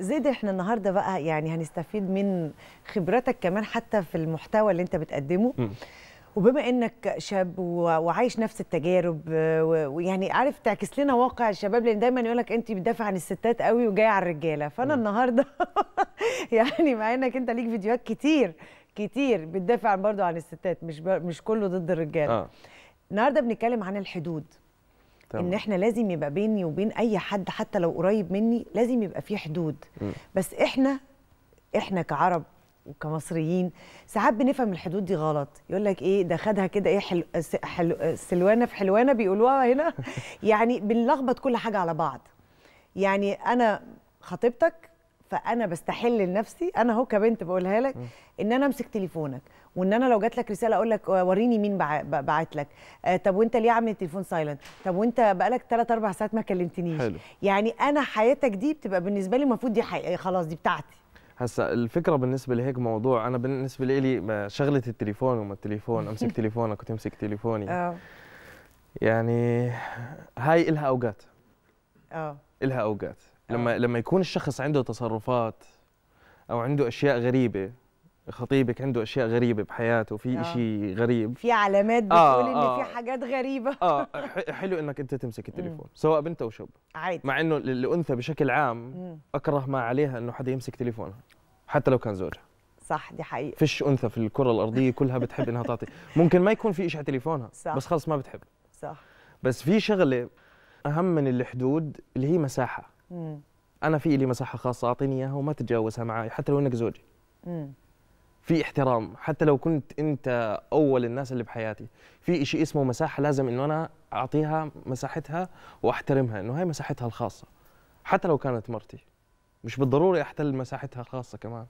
زيد احنا النهارده بقى يعني هنستفيد من خبرتك كمان حتى في المحتوى اللي انت بتقدمه م. وبما انك شاب وعايش نفس التجارب ويعني عارف تعكس لنا واقع الشباب لان دايما يقول لك انت بتدافع عن الستات قوي وجايه على الرجاله فانا م. النهارده يعني مع انك انت ليك فيديوهات كتير كتير بتدافع برضو عن الستات مش مش كله ضد الرجاله آه. النهارده بنتكلم عن الحدود طبعا. ان احنا لازم يبقى بيني وبين اي حد حتى لو قريب مني لازم يبقى في حدود م. بس احنا احنا كعرب وكمصريين ساعات بنفهم الحدود دي غلط يقول لك ايه ده خدها كده ايه حلو حلو سلوانه في حلوانه بيقولوها هنا يعني بنلخبط كل حاجه على بعض يعني انا خطيبتك فانا بستحل لنفسي انا اهو كبنت بقولها لك ان انا امسك تليفونك وان انا لو جات لك رساله اقول لك آه، وريني مين بعت لك آه طب وانت ليه عامل التليفون سايلنت طب وانت بقالك 3 4 ساعات ما كلمتنيش حلو. يعني انا حياتك دي بتبقى بالنسبه لي المفروض دي حي... خلاص دي بتاعتي هسا الفكره بالنسبه لهيك موضوع انا بالنسبه لي شغله التليفون وما التليفون امسك تليفونك وتمسك تليفوني اه يعني هاي إلها اوقات اه إلها اوقات لما آه. لما يكون الشخص عنده تصرفات او عنده اشياء غريبه خطيبك عنده اشياء غريبه بحياته في آه. شيء غريب في علامات بتقول آه آه. ان في حاجات غريبه اه حلو انك انت تمسك التليفون سواء بنت او شب عادي مع انه الانثى بشكل عام اكره ما عليها انه حدا يمسك تليفونها حتى لو كان زوجها صح دي حقيقة فيش انثى في الكره الارضيه كلها بتحب انها تعطي ممكن ما يكون في شيء على تليفونها صح. بس خلص ما بتحب صح بس في شغله اهم من الحدود اللي هي مساحه انا في لي مساحه خاصه اعطيني اياها وما تتجاوزها معي حتى لو انك زوجي في احترام حتى لو كنت انت اول الناس اللي بحياتي في شيء اسمه مساحه لازم انه انا اعطيها مساحتها واحترمها انه هاي مساحتها الخاصه حتى لو كانت مرتي مش بالضروري احتل مساحتها الخاصه كمان